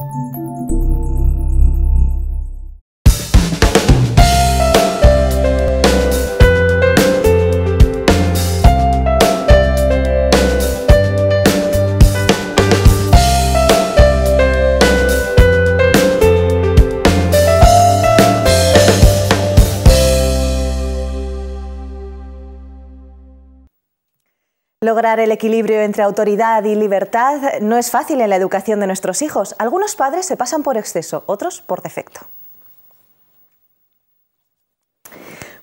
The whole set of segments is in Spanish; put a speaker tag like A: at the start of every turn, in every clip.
A: Música Lograr el equilibrio entre autoridad y libertad no es fácil en la educación de nuestros hijos. Algunos padres se pasan por exceso, otros por defecto.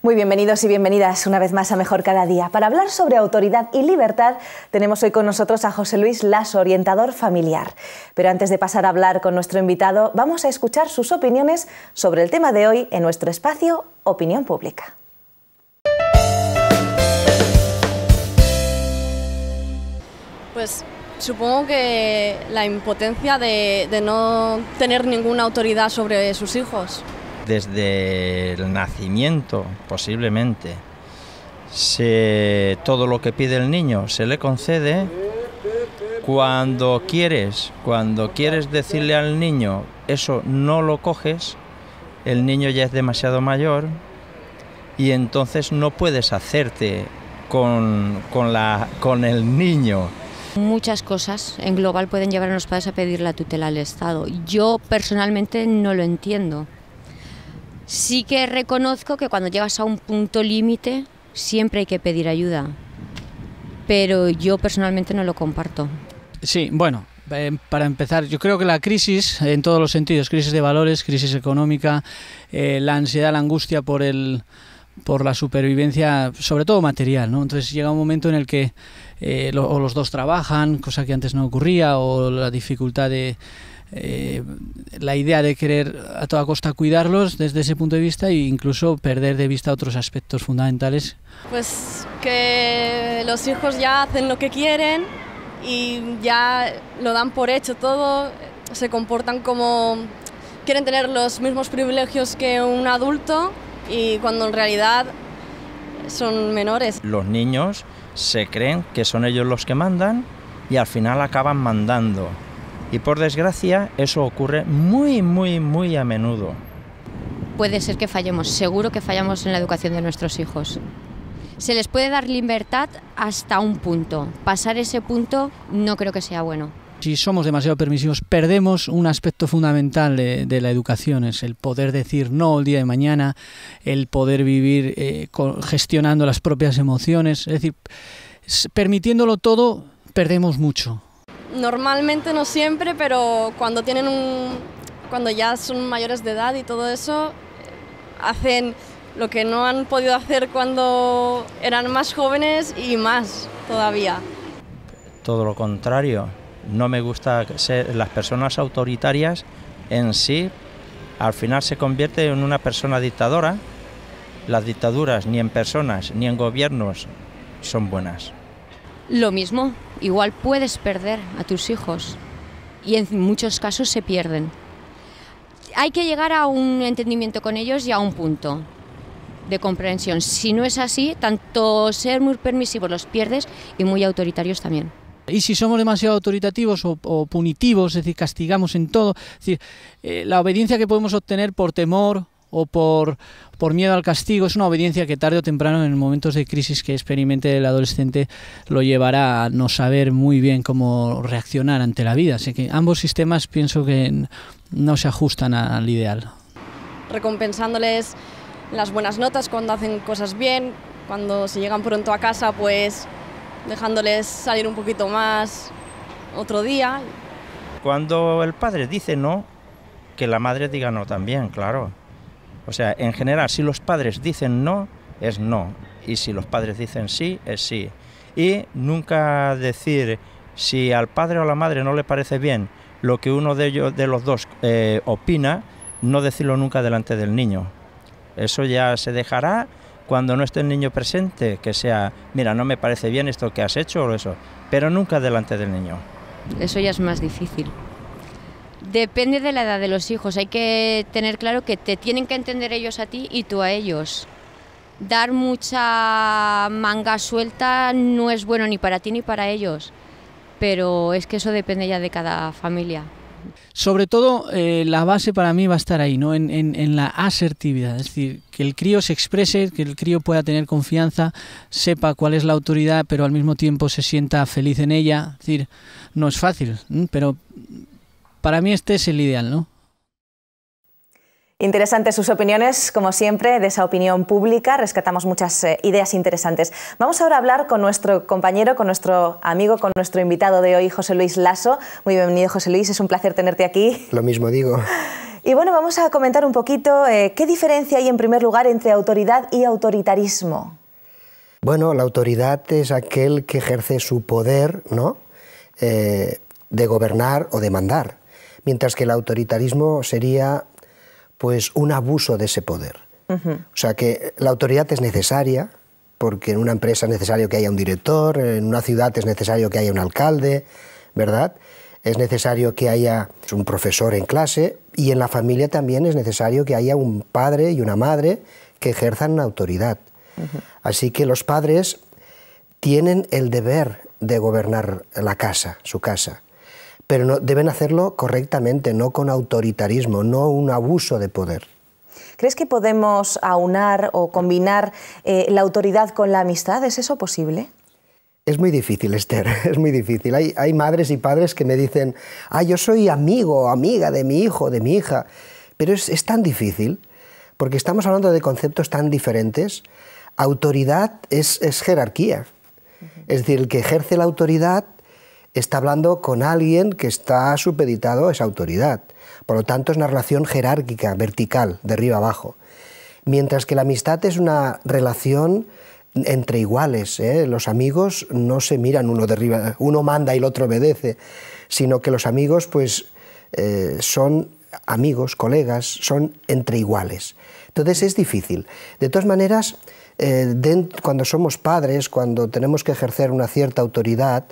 A: Muy bienvenidos y bienvenidas una vez más a Mejor Cada Día. Para hablar sobre autoridad y libertad tenemos hoy con nosotros a José Luis Lasso, orientador familiar. Pero antes de pasar a hablar con nuestro invitado, vamos a escuchar sus opiniones sobre el tema de hoy en nuestro espacio Opinión Pública.
B: Pues supongo que la impotencia de, no tener ninguna autoridad sobre sus hijos.
C: Desde el nacimiento, posiblemente, se, todo lo que pide el niño se le concede. Cuando quieres, cuando quieres decirle al niño eso no lo coges, el niño ya es demasiado mayor y entonces no puedes hacerte con, la, con el niño.
D: Muchas cosas en global pueden llevar a los padres a pedir la tutela al Estado. Yo personalmente no lo entiendo. Sí que reconozco que cuando llegas a un punto límite siempre hay que pedir ayuda, pero yo personalmente no lo comparto.
E: Sí, bueno, eh, para empezar, yo creo que la crisis, en todos los sentidos, crisis de valores, crisis económica, eh, la ansiedad, la angustia por el por la supervivencia, sobre todo material, ¿no? Entonces llega un momento en el que eh, o los dos trabajan, cosa que antes no ocurría, o la dificultad de eh, la idea de querer a toda costa cuidarlos desde ese punto de vista e incluso perder de vista otros aspectos fundamentales.
B: Pues que los hijos ya hacen lo que quieren y ya lo dan por hecho todo, se comportan como quieren tener los mismos privilegios que un adulto y cuando en realidad son menores.
C: Los niños se creen que son ellos los que mandan y al final acaban mandando. Y por desgracia eso ocurre muy, muy, muy a menudo.
D: Puede ser que fallemos, seguro que fallamos en la educación de nuestros hijos. Se les puede dar libertad hasta un punto. Pasar ese punto no creo que sea bueno.
E: Si somos demasiado permisivos, perdemos un aspecto fundamental de, la educación, es el poder decir no el día de mañana, el poder vivir eh, gestionando las propias emociones, es decir, permitiéndolo todo, perdemos mucho.
B: Normalmente no siempre, pero cuando tienen un, cuando ya son mayores de edad y todo eso, hacen lo que no han podido hacer cuando eran más jóvenes y más todavía.
C: Todo lo contrario, no me gusta ser las personas autoritarias en sí al final se convierte en una persona dictadora. Las dictaduras ni en personas ni en gobiernos son buenas.
D: Lo mismo, igual puedes perder a tus hijos y en muchos casos se pierden. Hay que llegar a un entendimiento con ellos y a un punto de comprensión. Si no es así, tanto ser muy permisivos los pierdes y muy autoritarios también.
E: Y si somos demasiado autoritativos o, punitivos, es decir, castigamos en todo, eh, la obediencia que podemos obtener por temor o por, por miedo al castigo es una obediencia que tarde o temprano en momentos de crisis que experimente el adolescente lo llevará a no saber muy bien cómo reaccionar ante la vida. Así que ambos sistemas pienso que no se ajustan al ideal.
B: Recompensándoles las buenas notas cuando hacen cosas bien, cuando se llegan pronto a casa, pues dejándoles salir un poquito más otro día.
C: Cuando el padre dice no, que la madre diga no también, claro. O sea, en general, si los padres dicen no, es no. Y si los padres dicen sí, es sí. Y nunca decir si al padre o a la madre no le parece bien lo que uno de ellos, de los dos, eh, opina, no decirlo nunca delante del niño. Eso ya se dejará cuando no esté el niño presente, que sea, mira, no me parece bien esto que has hecho o eso, pero nunca delante del niño. Eso
D: ya es más difícil. Depende de la edad de los hijos, hay que tener claro que te tienen que entender ellos a ti y tú a ellos. Dar mucha manga suelta no es bueno ni para ti ni para ellos, pero es que eso depende ya de cada familia.
E: Sobre todo, eh, la base para mí va a estar ahí, ¿no? En, en, la asertividad, es decir, que el crío se exprese, que el crío pueda tener confianza, sepa cuál es la autoridad, pero al mismo tiempo se sienta feliz en ella. Es decir, no es fácil, pero para mí este es el ideal, ¿no?
A: Interesantes sus opiniones, como siempre, de esa opinión pública. Rescatamos muchas eh, ideas interesantes. Vamos ahora a hablar con nuestro compañero, con nuestro amigo, con nuestro invitado de hoy, José Luis Lasso. Muy bienvenido, José Luis. Es un placer tenerte aquí.
F: Lo mismo digo.
A: Y bueno, vamos a comentar un poquito eh, qué diferencia hay en primer lugar entre autoridad y autoritarismo.
F: Bueno, la autoridad es aquel que ejerce su poder, ¿no? Eh, de gobernar o de mandar, mientras que el autoritarismo sería pues un abuso de ese poder. O sea que la autoridad es necesaria, porque en una empresa es necesario que haya un director, en una ciudad es necesario que haya un alcalde, ¿verdad? Es necesario que haya un profesor en clase y en la familia también es necesario que haya un padre y una madre que ejerzan autoridad. Así que los padres tienen el deber de gobernar la casa, su casa pero no, deben hacerlo correctamente, no con autoritarismo, no un abuso de poder.
A: ¿Crees que podemos aunar o combinar eh, la autoridad con la amistad? ¿Es eso posible?
F: Es muy difícil, Esther, es muy difícil. Hay, hay madres y padres que me dicen, ah, yo soy amigo o amiga de mi hijo, de mi hija, pero es, es tan difícil, porque estamos hablando de conceptos tan diferentes. Autoridad es, es jerarquía, es decir, el que ejerce la autoridad está hablando con alguien que está supeditado a esa autoridad. Por lo tanto, es una relación jerárquica, vertical, de arriba abajo. Mientras que la amistad es una relación entre iguales. ¿eh? Los amigos no se miran uno de arriba, uno manda y el otro obedece, sino que los amigos pues, eh, son amigos, colegas, son entre iguales. Entonces es difícil. De todas maneras, eh, cuando somos padres, cuando tenemos que ejercer una cierta autoridad,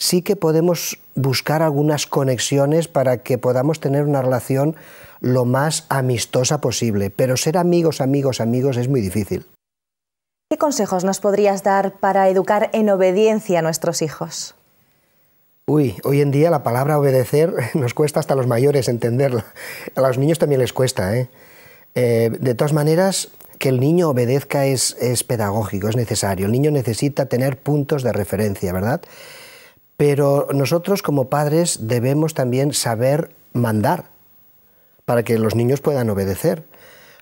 F: sí que podemos buscar algunas conexiones para que podamos tener una relación lo más amistosa posible, pero ser amigos, amigos, amigos es muy difícil.
A: ¿Qué consejos nos podrías dar para educar en obediencia a nuestros hijos?
F: Uy, hoy en día la palabra obedecer nos cuesta hasta a los mayores entenderla. A los niños también les cuesta. ¿eh? Eh, de todas maneras, que el niño obedezca es pedagógico, es necesario. El niño necesita tener puntos de referencia, ¿verdad? Pero nosotros como padres debemos también saber mandar para que los niños puedan obedecer.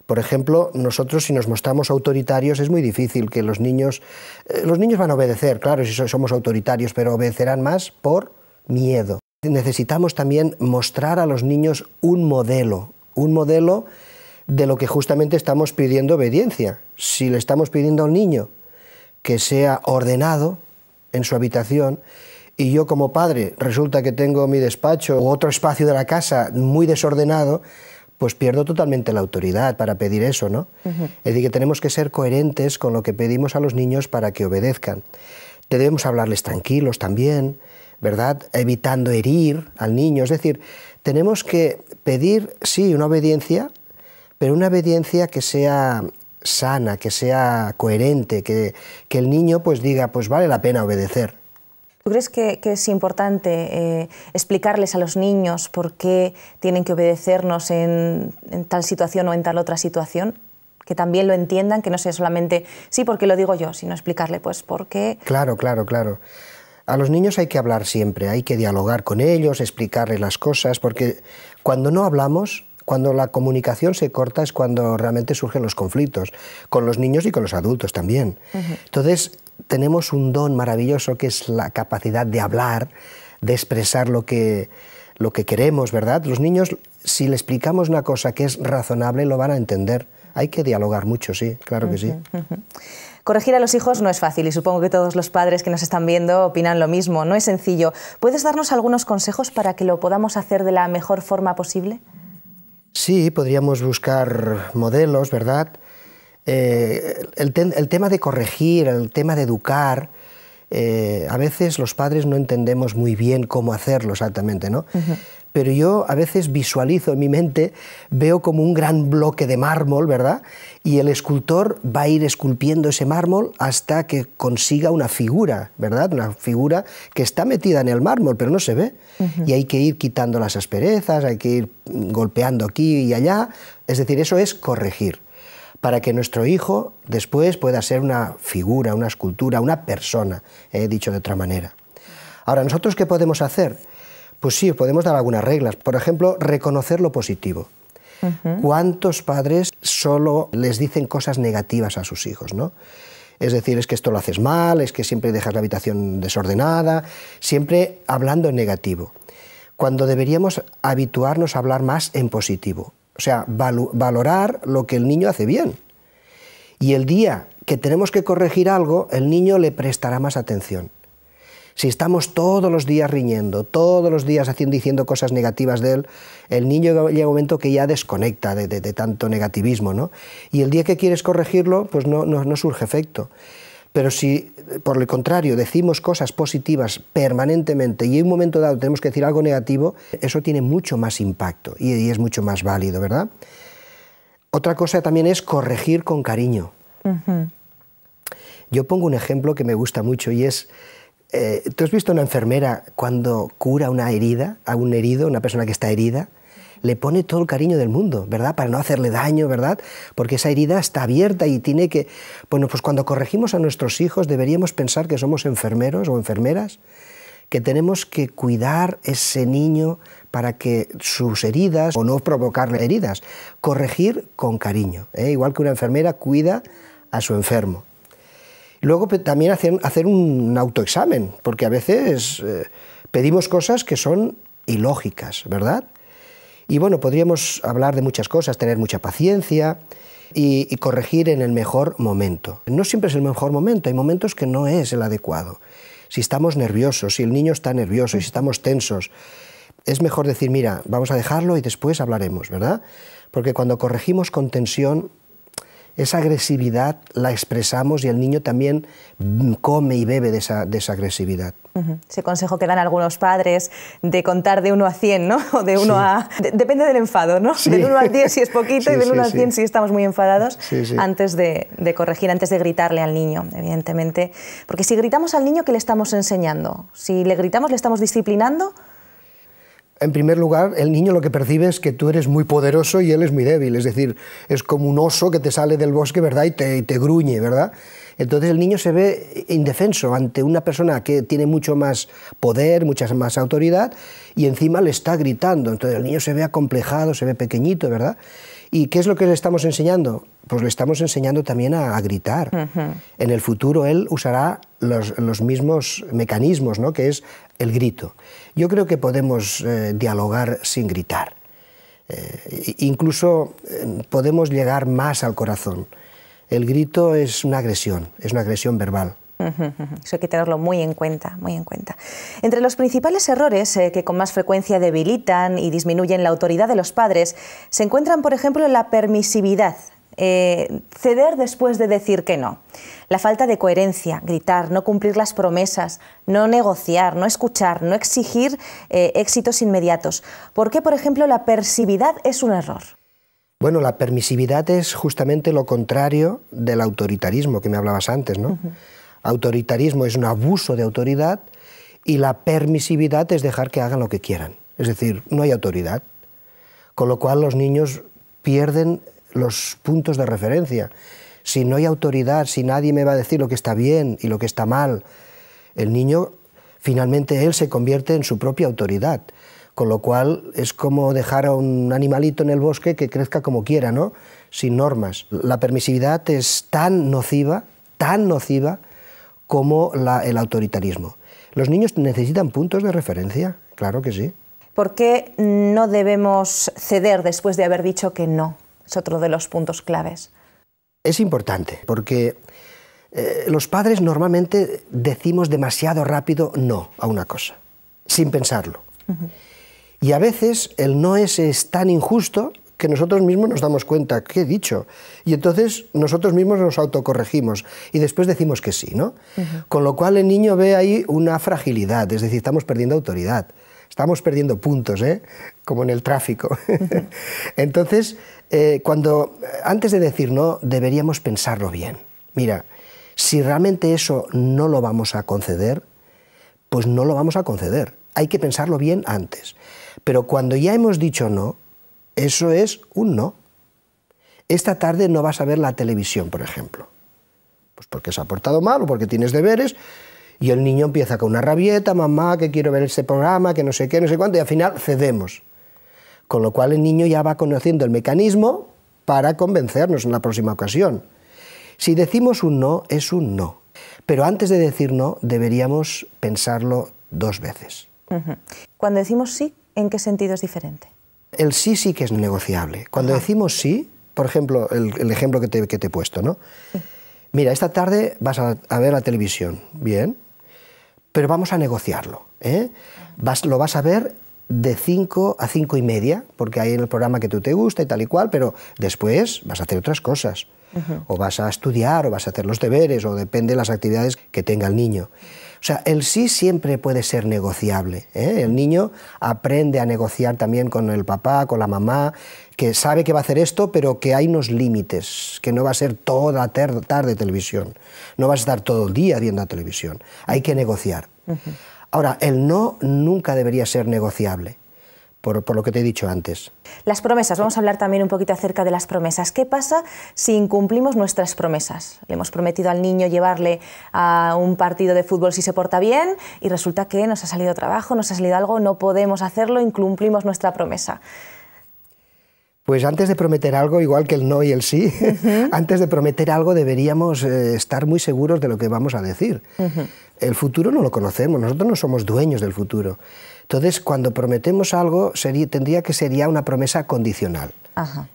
F: Por ejemplo, nosotros si nos mostramos autoritarios es muy difícil que los niños... Eh, los niños van a obedecer, claro, si somos autoritarios, pero obedecerán más por miedo. Necesitamos también mostrar a los niños un modelo, un modelo de lo que justamente estamos pidiendo obediencia. Si le estamos pidiendo a un niño que sea ordenado en su habitación, y yo como padre resulta que tengo mi despacho u otro espacio de la casa muy desordenado, pues pierdo totalmente la autoridad para pedir eso, ¿no? Es decir, que tenemos que ser coherentes con lo que pedimos a los niños para que obedezcan. Debemos hablarles tranquilos también, ¿verdad? Evitando herir al niño. Es decir, tenemos que pedir, sí, una obediencia, pero una obediencia que sea sana, que sea coherente, que, que el niño pues diga, pues vale la pena obedecer.
A: ¿Tú crees que, es importante eh, explicarles a los niños por qué tienen que obedecernos en, tal situación o en tal otra situación? que también lo entiendan, que no sea solamente sí porque lo digo yo, sino explicarle pues por qué.
F: Claro, claro, claro. A los niños hay que hablar siempre, hay que dialogar con ellos, explicarles las cosas, porque cuando no hablamos, cuando la comunicación se corta es cuando realmente surgen los conflictos, con los niños y con los adultos también. Entonces, tenemos un don maravilloso que es la capacidad de hablar, de expresar lo que, queremos, ¿verdad? Los niños, si le explicamos una cosa que es razonable, lo van a entender. Hay que dialogar mucho, sí, claro que sí.
A: Corregir a los hijos no es fácil y supongo que todos los padres que nos están viendo opinan lo mismo, no es sencillo. ¿Puedes darnos algunos consejos para que lo podamos hacer de la mejor
F: forma posible? Sí, podríamos buscar modelos, ¿verdad? Eh, el, tema de corregir, el tema de educar, eh, a veces los padres no entendemos muy bien cómo hacerlo exactamente, ¿no? Pero yo a veces visualizo en mi mente, veo como un gran bloque de mármol, ¿verdad? Y el escultor va a ir esculpiendo ese mármol hasta que consiga una figura, ¿verdad? Una figura que está metida en el mármol, pero no se ve. Y hay que ir quitando las asperezas, hay que ir golpeando aquí y allá. Es decir, eso es corregir para que nuestro hijo después pueda ser una figura, una escultura, una persona, he eh, dicho de otra manera. Ahora, ¿nosotros qué podemos hacer? Pues sí, podemos dar algunas reglas. Por ejemplo, reconocer lo positivo. ¿Cuántos padres solo les dicen cosas negativas a sus hijos? ¿no? Es decir, es que esto lo haces mal, es que siempre dejas la habitación desordenada, siempre hablando en negativo. Cuando deberíamos habituarnos a hablar más en positivo. O sea, valorar lo que el niño hace bien. Y el día que tenemos que corregir algo, el niño le prestará más atención. Si estamos todos los días riñendo, todos los días haciendo, diciendo cosas negativas de él, el niño llega un momento que ya desconecta de, tanto negativismo, Y el día que quieres corregirlo, pues no surge efecto. Pero si, por el contrario, decimos cosas positivas permanentemente y en un momento dado tenemos que decir algo negativo, eso tiene mucho más impacto y, es mucho más válido, ¿verdad? Otra cosa también es corregir con cariño. Yo pongo un ejemplo que me gusta mucho y es, eh, ¿tú has visto una enfermera cuando cura una herida, a un herido, una persona que está herida? le pone todo el cariño del mundo, ¿verdad? Para no hacerle daño, ¿verdad? Porque esa herida está abierta y tiene que... Bueno, pues cuando corregimos a nuestros hijos deberíamos pensar que somos enfermeros o enfermeras, que tenemos que cuidar ese niño para que sus heridas, o no provocarle heridas, corregir con cariño, ¿eh? igual que una enfermera cuida a su enfermo. Luego pues, también hacer, un autoexamen, porque a veces eh, pedimos cosas que son ilógicas, ¿verdad? Y bueno, podríamos hablar de muchas cosas, tener mucha paciencia y, corregir en el mejor momento. No siempre es el mejor momento, hay momentos que no es el adecuado. Si estamos nerviosos, si el niño está nervioso, y si estamos tensos, es mejor decir, mira, vamos a dejarlo y después hablaremos, ¿verdad? Porque cuando corregimos con tensión esa agresividad la expresamos y el niño también come y bebe de esa, de esa agresividad.
A: Ese consejo que dan algunos padres de contar de 1 a 100, ¿no? O de uno a... depende del enfado, ¿no? Del 1 al 10 si es poquito y del 1 a 100 si estamos muy enfadados, antes de, de, corregir, antes de gritarle al niño, evidentemente. Porque si gritamos al niño, ¿qué le estamos enseñando? Si le gritamos, ¿le estamos disciplinando?
F: en primer lugar, el niño lo que percibe es que tú eres muy poderoso y él es muy débil, es decir, es como un oso que te sale del bosque, ¿verdad? Y te, gruñe, ¿verdad? Entonces el niño se ve indefenso ante una persona que tiene mucho más poder, mucha más autoridad y encima le está gritando. Entonces el niño se ve acomplejado, se ve pequeñito, ¿verdad? ¿Y qué es lo que le estamos enseñando? Pues le estamos enseñando también a, gritar. En el futuro él usará los, mismos mecanismos, ¿no? que es el grito. Yo creo que podemos eh, dialogar sin gritar. Eh, incluso em, podemos llegar más al corazón. El grito es una agresión, es una agresión verbal.
A: Eso hay que tenerlo muy en cuenta, muy en cuenta. Entre los principales errores eh, que con más frecuencia debilitan y disminuyen la autoridad de los padres se encuentran, por ejemplo, la permisividad, eh, ceder después de decir que no. La falta de coherencia, gritar, no cumplir las promesas, no negociar, no escuchar, no exigir eh, éxitos inmediatos. ¿Por qué, por ejemplo, la persividad es un error?
F: Bueno, la permisividad es justamente lo contrario del autoritarismo que me hablabas antes, ¿no? Autoritarismo es un abuso de autoridad y la permisividad es dejar que hagan lo que quieran. Es decir, no hay autoridad. Con lo cual los niños pierden los puntos de referencia. Si no hay autoridad, si nadie me va a decir lo que está bien y lo que está mal, el niño finalmente él se convierte en su propia autoridad. Con lo cual es como dejar a un animalito en el bosque que crezca como quiera, ¿no? Sin normas. La permisividad es tan nociva, tan nociva como el autoritarismo. Los niños necesitan puntos de referencia, claro que sí.
A: ¿Por qué no debemos ceder después de haber dicho que no? es otro de los puntos claves.
F: Es importante porque eh, los padres normalmente decimos demasiado rápido no a una cosa, sin pensarlo. Y a veces el no es, es tan injusto que nosotros mismos nos damos cuenta, ¿qué he dicho? Y entonces nosotros mismos nos autocorregimos y después decimos que sí, ¿no? Con lo cual el niño ve ahí una fragilidad, es decir, estamos perdiendo autoridad, estamos perdiendo puntos, ¿eh? Como en el tráfico. entonces, eh, cuando antes de decir no, deberíamos pensarlo bien. Mira, si realmente eso no lo vamos a conceder, pues no lo vamos a conceder. Hay que pensarlo bien antes. Pero cuando ya hemos dicho no, eso es un no. Esta tarde no vas a ver la televisión, por ejemplo. Pues porque se ha portado mal o porque tienes deberes. Y el niño empieza con una rabieta, mamá, que quiero ver este programa, que no sé qué, no sé cuánto, y al final cedemos. Con lo cual el niño ya va conociendo el mecanismo para convencernos en la próxima ocasión. Si decimos un no, es un no. Pero antes de decir no, deberíamos pensarlo dos veces.
A: Cuando decimos sí, ¿en qué sentido es diferente?
F: El sí sí que es negociable. Cuando decimos sí, por ejemplo, el, ejemplo que te, he puesto, ¿no? Mira, esta tarde vas a, ver la televisión, bien, pero vamos a negociarlo. ¿eh? lo vas a ver de 5 a 5 y media, porque hay en el programa que tú te gusta y tal y cual, pero después vas a hacer otras cosas. O vas a estudiar, o vas a hacer los deberes, o depende de las actividades que tenga el niño. O sea, el sí siempre puede ser negociable. ¿eh? El niño aprende a negociar también con el papá, con la mamá, que sabe que va a hacer esto, pero que hay unos límites, que no va a ser toda tarde televisión, no vas a estar todo el día viendo televisión. Hay que negociar. Ahora, el no nunca debería ser negociable. Por, lo que te he dicho antes.
A: Las promesas, vamos a hablar también un poquito acerca de las promesas. ¿Qué pasa si incumplimos nuestras promesas? Le hemos prometido al niño llevarle a un partido de fútbol si se porta bien y resulta que nos ha salido trabajo, nos ha salido algo, no podemos hacerlo, incumplimos nuestra promesa.
F: Pues antes de prometer algo, igual que el no y el sí, antes de prometer algo deberíamos eh, estar muy seguros de lo que vamos a decir. El futuro no lo conocemos, nosotros no somos dueños del futuro. Entonces, cuando prometemos algo, tendría que ser una promesa condicional.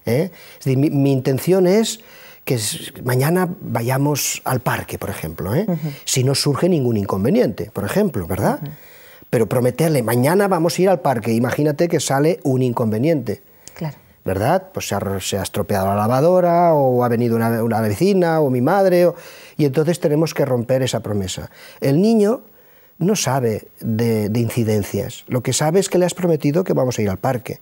F: ¿eh? mi, intención es que mañana vayamos al parque, por ejemplo, ¿eh? si no surge ningún inconveniente, por ejemplo, ¿verdad? Pero prometerle, mañana vamos a ir al parque, imagínate que sale un inconveniente ¿verdad? Pues se ha, estropeado la lavadora, o ha venido una, vecina, o mi madre, y entonces tenemos que romper esa promesa. El niño no sabe de, incidencias, lo que sabe es que le has prometido que vamos a ir al parque.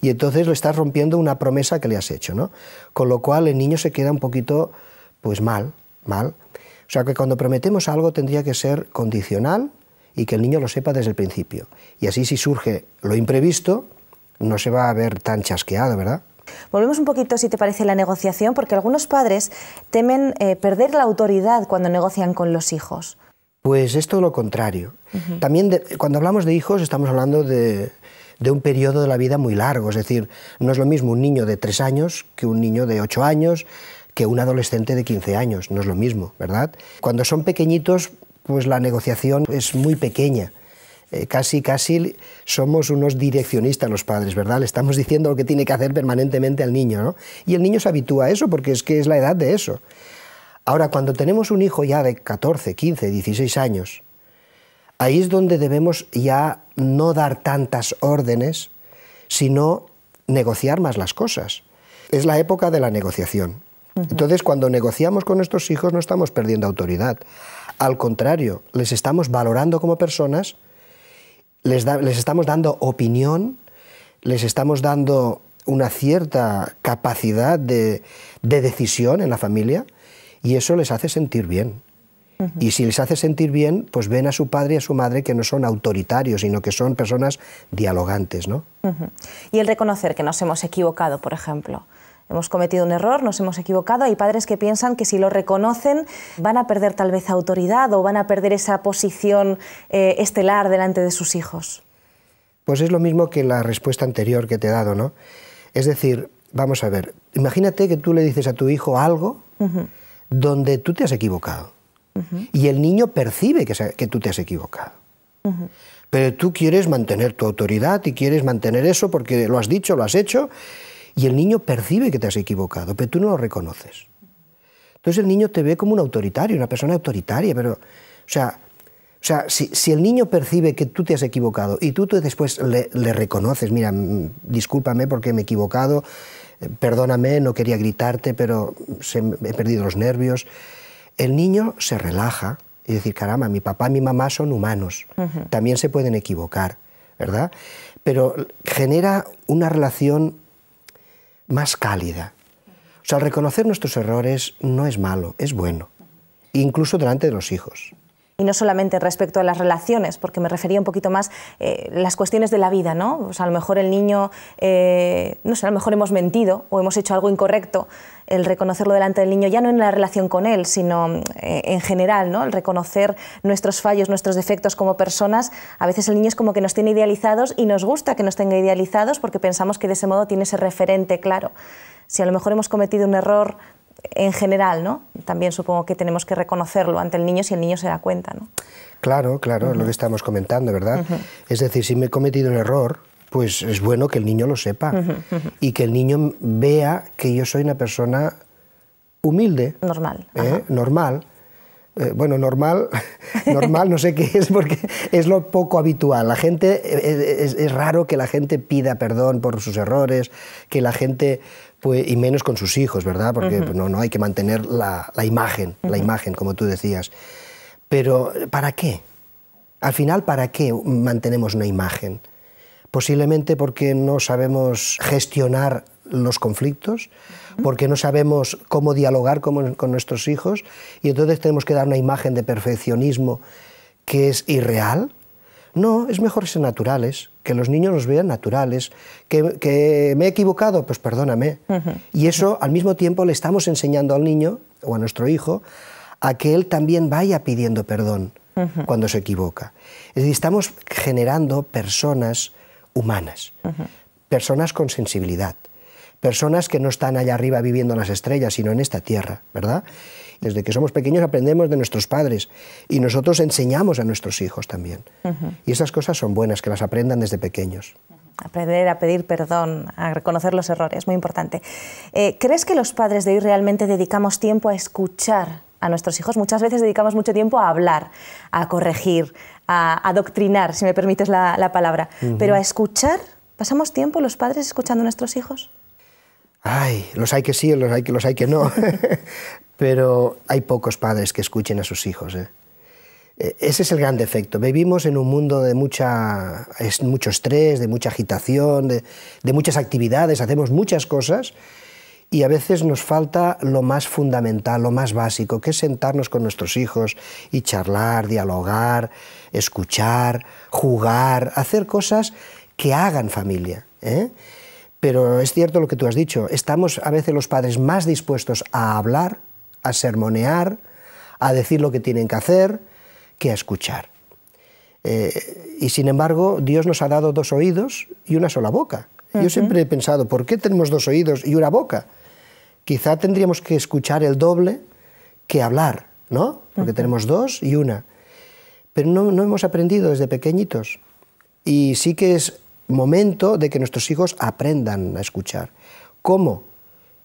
F: Y entonces le estás rompiendo una promesa que le has hecho, ¿no? Con lo cual el niño se queda un poquito, pues mal, mal. O sea que cuando prometemos algo tendría que ser condicional y que el niño lo sepa desde el principio. Y así si surge lo imprevisto, no se va a ver tan chasqueado, ¿verdad?
A: Volvemos un poquito, si te parece, la negociación, porque algunos padres temen eh, perder la autoridad cuando negocian con los hijos.
F: Pues es todo lo contrario. También cuando hablamos de hijos estamos hablando de, un periodo de la vida muy largo, es decir, no es lo mismo un niño de tres años que un niño de ocho años, que un adolescente de 15 años, no es lo mismo, ¿verdad? Cuando son pequeñitos, pues la negociación es muy pequeña. Eh, casi, casi somos unos direccionistas los padres, ¿verdad? Le estamos diciendo lo que tiene que hacer permanentemente al niño, ¿no? Y el niño se habitúa a eso porque es que es la edad de eso. Ahora, cuando tenemos un hijo ya de 14, 15, 16 años, ahí es donde debemos ya no dar tantas órdenes, sino negociar más las cosas. Es la época de la negociación. Entonces, cuando negociamos con nuestros hijos no estamos perdiendo autoridad. Al contrario, les estamos valorando como personas les, estamos dando opinión, les estamos dando una cierta capacidad de, decisión en la familia y eso les hace sentir bien. Y si les hace sentir bien, pues ven a su padre y a su madre que no son autoritarios, sino que son personas dialogantes, ¿no?
A: Y el reconocer que nos hemos equivocado, por ejemplo hemos cometido un error, nos hemos equivocado. Hay padres que piensan que si lo reconocen van a perder tal vez autoridad o van a perder esa posición eh, estelar delante de sus hijos.
F: Pues es lo mismo que la respuesta anterior que te he dado, ¿no? Es decir, vamos a ver, imagínate que tú le dices a tu hijo algo donde tú te has equivocado y el niño percibe que, tú te has equivocado. Pero tú quieres mantener tu autoridad y quieres mantener eso porque lo has dicho, lo has hecho y el niño percibe que te has equivocado, pero tú no lo reconoces. Entonces el niño te ve como un autoritario, una persona autoritaria, pero, o sea, o sea si, el niño percibe que tú te has equivocado y tú, después le, reconoces, mira, mm, discúlpame porque me he equivocado, eh, perdóname, no quería gritarte, pero he perdido los nervios, el niño se relaja y decir, caramba, mi papá y mi mamá son humanos, también se pueden equivocar, ¿verdad? Pero genera una relación más cálida. O sea, reconocer nuestros errores no es malo, es bueno, incluso delante de los hijos
A: y no solamente respecto a las relaciones, porque me refería un poquito más a eh, las cuestiones de la vida, ¿no? a lo mejor el niño, eh, no sé, a lo mejor hemos mentido o hemos hecho algo incorrecto, el reconocerlo delante del niño, ya no en la relación con él, sino eh, en general, ¿no? El reconocer nuestros fallos, nuestros defectos como personas, a veces el niño es como que nos tiene idealizados y nos gusta que nos tenga idealizados porque pensamos que de ese modo tiene ese referente claro. Si a lo mejor hemos cometido un error en general, ¿no? También supongo que tenemos que reconocerlo ante el niño si el niño se da cuenta, ¿no?
F: Claro, claro, lo que estamos comentando, ¿verdad? Es decir, si me he cometido un error, pues es bueno que el niño lo sepa y que el niño vea que yo soy una persona humilde. Normal. ¿eh? Normal. Eh, bueno, normal, normal no sé qué es porque es lo poco habitual. La gente, eh, es, raro que la gente pida perdón por sus errores, que la gente pues, y menos con sus hijos, ¿verdad? Porque pues, no, no hay que mantener la, imagen, la imagen, como tú decías. Pero, ¿para qué? Al final, ¿para qué mantenemos una imagen? Posiblemente porque no sabemos gestionar los conflictos, porque no sabemos cómo dialogar con, con, nuestros hijos y entonces tenemos que dar una imagen de perfeccionismo que es irreal. No, es mejor ser naturales, que los niños los vean naturales, que, me he equivocado, pues perdóname. Y eso al mismo tiempo le estamos enseñando al niño o a nuestro hijo a que él también vaya pidiendo perdón cuando se equivoca. Es decir, estamos generando personas humanas, personas con sensibilidad, personas que no están allá arriba viviendo en las estrellas, sino en esta tierra, ¿verdad? Desde que somos pequeños aprendemos de nuestros padres y nosotros enseñamos a nuestros hijos también. Y esas cosas son buenas, que las aprendan desde pequeños.
A: Aprender a pedir perdón, a reconocer los errores, muy importante. Eh, ¿Crees que los padres de hoy realmente dedicamos tiempo a escuchar a nuestros hijos? Muchas veces dedicamos mucho tiempo a hablar, a corregir, a adoctrinar, si me permites la, palabra, pero a escuchar, ¿pasamos tiempo los padres escuchando a nuestros hijos?
F: Ay, los hay que sí, los hay que, los hay que no. Pero hay pocos padres que escuchen a sus hijos. ¿eh? E, ese es el gran defecto. Vivimos en un mundo de mucha, es, mucho estrés, de mucha agitación, de, muchas actividades, hacemos muchas cosas y a veces nos falta lo más fundamental, lo más básico, que es sentarnos con nuestros hijos y charlar, dialogar, escuchar, jugar, hacer cosas que hagan familia. ¿eh? Pero es cierto lo que tú has dicho, estamos a veces los padres más dispuestos a hablar, a sermonear, a decir lo que tienen que hacer, que a escuchar. Eh, y sin embargo, Dios nos ha dado dos oídos y una sola boca. Yo siempre he pensado, ¿por qué tenemos dos oídos y una boca? Quizá tendríamos que escuchar el doble que hablar, ¿no? Porque tenemos dos y una. Pero no hemos aprendido desde pequeñitos. Y sí que es momento de que nuestros hijos aprendan a escuchar. ¿Cómo?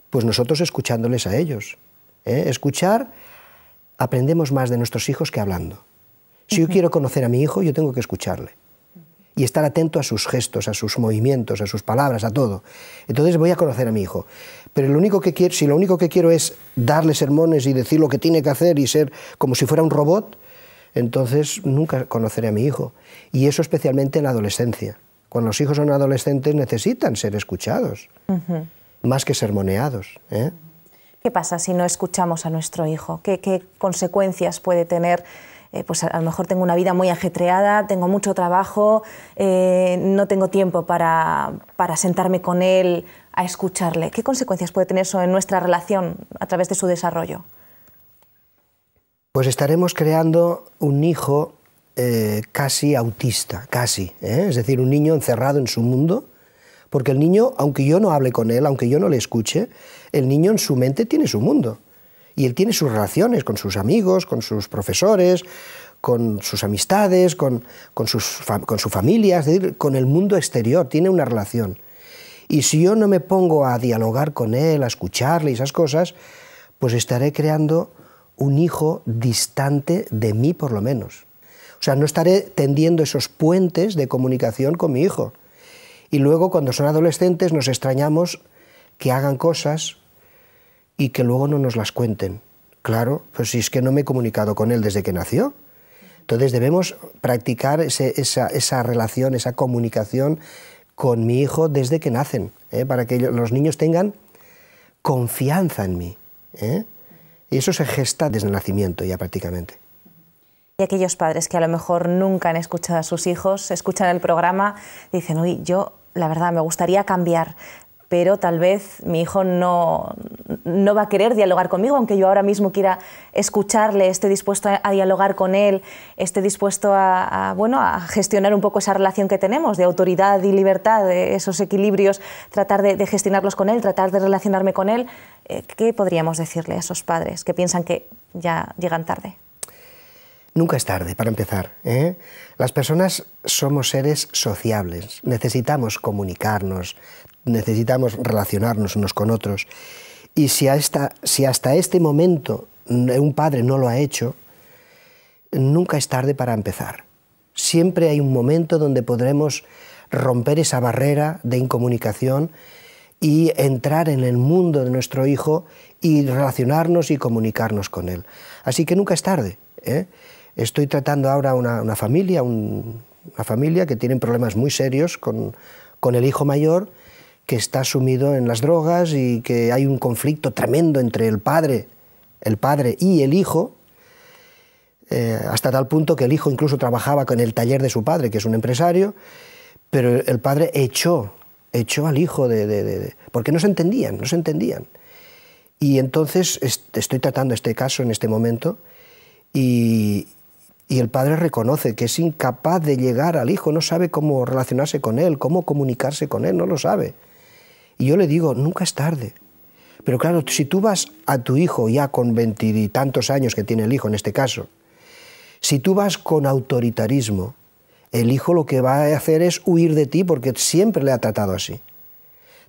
F: Pues nosotros escuchándoles a ellos. ¿eh? Escuchar, aprendemos más de nuestros hijos que hablando. Si yo quiero conocer a mi hijo, yo tengo que escucharle y estar atento a sus gestos, a sus movimientos, a sus palabras, a todo. Entonces voy a conocer a mi hijo. Pero único que si lo único que quiero es darle sermones y decir lo que tiene que hacer y ser como si fuera un robot, entonces nunca conoceré a mi hijo. Y eso especialmente en la adolescencia. Cuando los hijos son adolescentes necesitan ser escuchados, más que sermoneados. ¿eh?
A: ¿Qué pasa si no escuchamos a nuestro hijo? ¿Qué, consecuencias puede tener? Eh, pues a, lo mejor tengo una vida muy ajetreada, tengo mucho trabajo, eh, no tengo tiempo para sentarme con él a escucharle. ¿Qué consecuencias puede tener eso en nuestra relación a través de su desarrollo?
F: Pues estaremos creando un hijo eh, casi autista, casi. ¿eh? Es decir, un niño encerrado en su mundo, porque el niño, aunque yo no hable con él, aunque yo no le escuche, el niño en su mente tiene su mundo. Y él tiene sus relaciones con sus amigos, con sus profesores, con sus amistades, con, sus, con su familia, es decir, con el mundo exterior, tiene una relación. Y si yo no me pongo a dialogar con él, a escucharle y esas cosas, pues estaré creando un hijo distante de mí por lo menos sea, no estaré tendiendo esos puentes de comunicación con mi hijo. Y luego, cuando son adolescentes, nos extrañamos que hagan cosas y que luego no nos las cuenten. Claro, pues si es que no me he comunicado con él desde que nació. Entonces debemos practicar esa, relación, esa comunicación con mi hijo desde que nacen, ¿eh? para que los niños tengan confianza en mí. ¿eh? Y eso se gesta desde el nacimiento ya prácticamente.
A: Y aquellos padres que a lo mejor nunca han escuchado a sus hijos, escuchan el programa, dicen, uy, yo la verdad me gustaría cambiar, pero tal vez mi hijo no, no va a querer dialogar conmigo, aunque yo ahora mismo quiera escucharle, esté dispuesto a, dialogar con él, esté dispuesto a, bueno, a gestionar un poco esa relación que tenemos de autoridad y libertad, de esos equilibrios, tratar de, gestionarlos con él, tratar de relacionarme con él. Eh, ¿Qué podríamos decirle a esos padres que piensan que ya llegan tarde?
F: Nunca es tarde para empezar. ¿eh? Las personas somos seres sociables, necesitamos comunicarnos, necesitamos relacionarnos unos con otros. Y si hasta, este momento un padre no lo ha hecho, nunca es tarde para empezar. Siempre hay un momento donde podremos romper esa barrera de incomunicación y entrar en el mundo de nuestro hijo y relacionarnos y comunicarnos con él. Así que nunca es tarde. ¿eh? Estoy tratando ahora una, una familia, una familia que tienen problemas muy serios con, el hijo mayor que está sumido en las drogas y que hay un conflicto tremendo entre el padre, el padre y el hijo, eh, hasta tal punto que el hijo incluso trabajaba con el taller de su padre, que es un empresario, pero el padre echó, echó al hijo de, porque no se entendían, no se entendían. Y entonces estoy tratando este caso en este momento y, y el padre reconoce que es incapaz de llegar al hijo, no sabe cómo relacionarse con él, cómo comunicarse con él, no lo sabe. Y yo le digo, nunca es tarde. Pero claro, si tú vas a tu hijo ya con veintitantos años que tiene el hijo en este caso, si tú vas con autoritarismo, el hijo lo que va a hacer es huir de ti porque siempre le ha tratado así.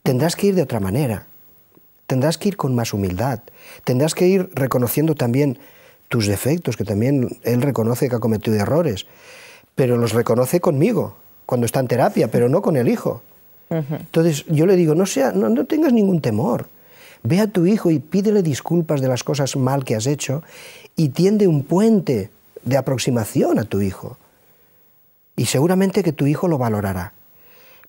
F: Tendrás que ir de otra manera, tendrás que ir con más humildad, tendrás que ir reconociendo también tus defectos, que también él reconoce que ha cometido errores, pero los reconoce conmigo, cuando está en terapia, pero no con el hijo. Entonces yo le digo, no, sea, no tengas ningún temor, ve a tu hijo y pídele disculpas de las cosas mal que has hecho y tiende un puente de aproximación a tu hijo. Y seguramente que tu hijo lo valorará.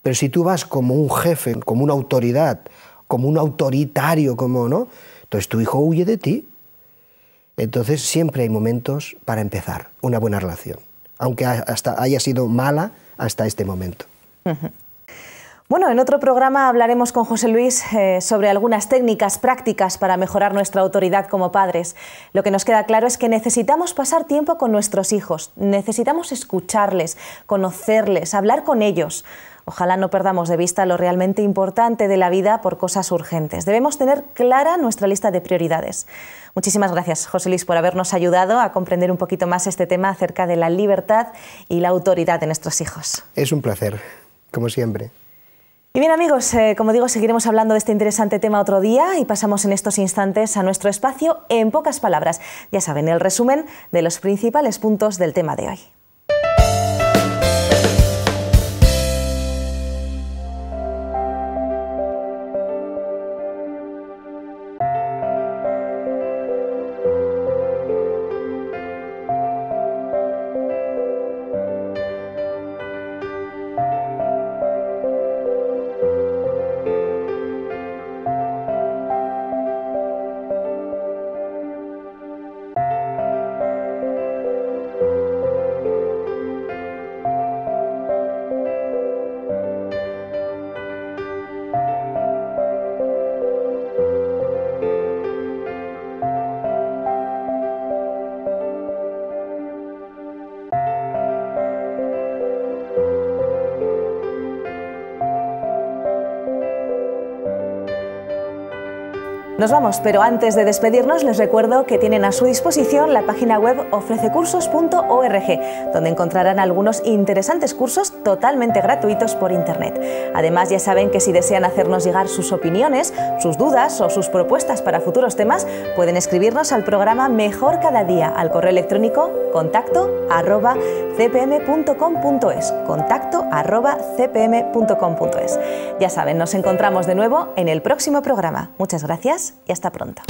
F: Pero si tú vas como un jefe, como una autoridad, como un autoritario, como no, entonces tu hijo huye de ti entonces siempre hay momentos para empezar una buena relación, aunque haya sido mala hasta este momento.
A: Bueno, en otro programa hablaremos con José Luis eh, sobre algunas técnicas prácticas para mejorar nuestra autoridad como padres. Lo que nos queda claro es que necesitamos pasar tiempo con nuestros hijos, necesitamos escucharles, conocerles, hablar con ellos. Ojalá no perdamos de vista lo realmente importante de la vida por cosas urgentes. Debemos tener clara nuestra lista de prioridades. Muchísimas gracias, José Luis, por habernos ayudado a comprender un poquito más este tema acerca de la libertad y la autoridad de nuestros hijos.
F: Es un placer, como siempre.
A: Y bien amigos, eh, como digo, seguiremos hablando de este interesante tema otro día y pasamos en estos instantes a nuestro espacio en pocas palabras. Ya saben, el resumen de los principales puntos del tema de hoy. Nos vamos, pero antes de despedirnos les recuerdo que tienen a su disposición la página web ofrececursos.org, donde encontrarán algunos interesantes cursos totalmente gratuitos por Internet. Además, ya saben que si desean hacernos llegar sus opiniones sus dudas o sus propuestas para futuros temas, pueden escribirnos al programa Mejor Cada Día al correo electrónico contacto arroba Ya saben, nos encontramos de nuevo en el próximo programa. Muchas gracias y hasta pronto.